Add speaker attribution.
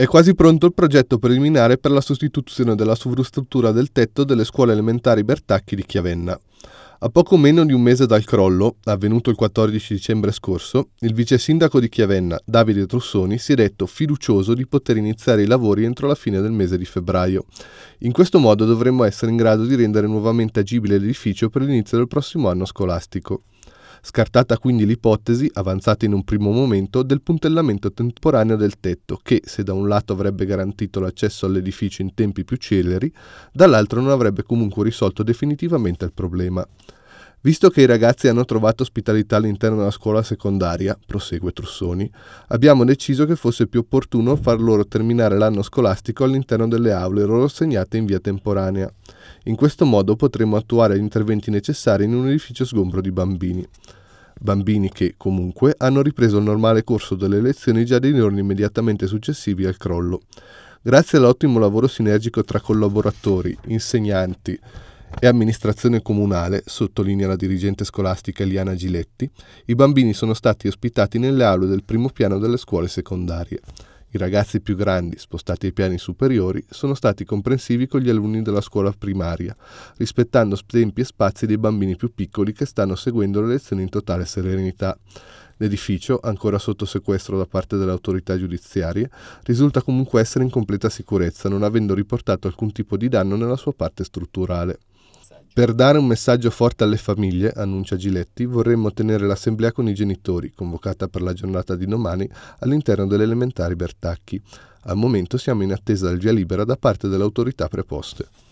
Speaker 1: È quasi pronto il progetto preliminare per la sostituzione della sovrastruttura del tetto delle scuole elementari Bertacchi di Chiavenna. A poco meno di un mese dal crollo, avvenuto il 14 dicembre scorso, il vice sindaco di Chiavenna, Davide Trussoni, si è detto fiducioso di poter iniziare i lavori entro la fine del mese di febbraio. In questo modo dovremmo essere in grado di rendere nuovamente agibile l'edificio per l'inizio del prossimo anno scolastico scartata quindi l'ipotesi, avanzata in un primo momento, del puntellamento temporaneo del tetto che, se da un lato avrebbe garantito l'accesso all'edificio in tempi più celeri, dall'altro non avrebbe comunque risolto definitivamente il problema. Visto che i ragazzi hanno trovato ospitalità all'interno della scuola secondaria, prosegue Trussoni, abbiamo deciso che fosse più opportuno far loro terminare l'anno scolastico all'interno delle aule loro assegnate in via temporanea. In questo modo potremo attuare gli interventi necessari in un edificio sgombro di bambini. Bambini che, comunque, hanno ripreso il normale corso delle lezioni già dei giorni immediatamente successivi al crollo. Grazie all'ottimo lavoro sinergico tra collaboratori, insegnanti, e amministrazione comunale, sottolinea la dirigente scolastica Eliana Giletti, i bambini sono stati ospitati nelle aule del primo piano delle scuole secondarie. I ragazzi più grandi, spostati ai piani superiori, sono stati comprensivi con gli alunni della scuola primaria, rispettando tempi e spazi dei bambini più piccoli che stanno seguendo le lezioni in totale serenità. L'edificio, ancora sotto sequestro da parte delle autorità giudiziarie, risulta comunque essere in completa sicurezza, non avendo riportato alcun tipo di danno nella sua parte strutturale. Per dare un messaggio forte alle famiglie, annuncia Giletti, vorremmo tenere l'assemblea con i genitori, convocata per la giornata di domani all'interno delle elementari Bertacchi. Al momento siamo in attesa del via libera da parte delle autorità preposte.